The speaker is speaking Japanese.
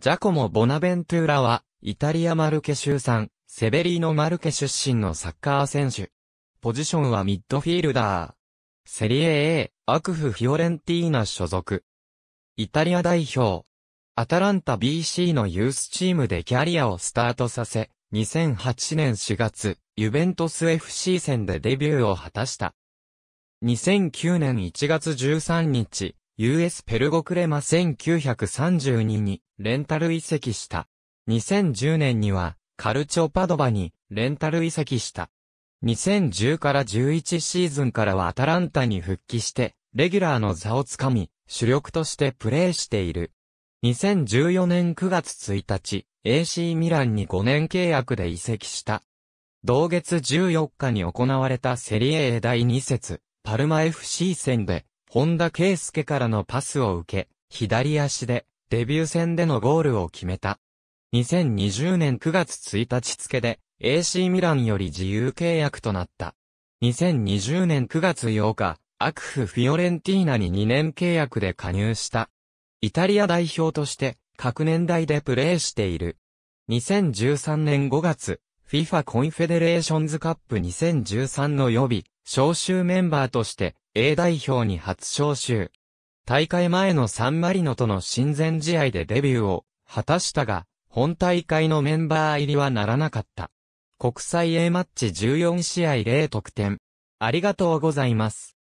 ジャコモ・ボナベントゥーラは、イタリア・マルケ州産、セベリーノ・マルケ出身のサッカー選手。ポジションはミッドフィールダー。セリエ A、アクフ・フィオレンティーナ所属。イタリア代表。アタランタ BC のユースチームでキャリアをスタートさせ、2008年4月、ユベントス FC 戦でデビューを果たした。2009年1月13日、US ペルゴクレマ1932にレンタル移籍した。2010年にはカルチョパドバにレンタル移籍した。2010から11シーズンからはアタランタに復帰して、レギュラーの座をつかみ、主力としてプレーしている。2014年9月1日、AC ミランに5年契約で移籍した。同月14日に行われたセリエ A 第2節、パルマ FC 戦で本田圭介からのパスを受け、左足でデビュー戦でのゴールを決めた。2020年9月1日付で AC ミランより自由契約となった。2020年9月8日、アクフ・フィオレンティーナに2年契約で加入した。イタリア代表として各年代でプレーしている。2013年5月、FIFA コンフェデレーションズカップ2013の予備、招集メンバーとして A 代表に初招集。大会前のサンマリノとの親善試合でデビューを果たしたが、本大会のメンバー入りはならなかった。国際 A マッチ14試合0得点。ありがとうございます。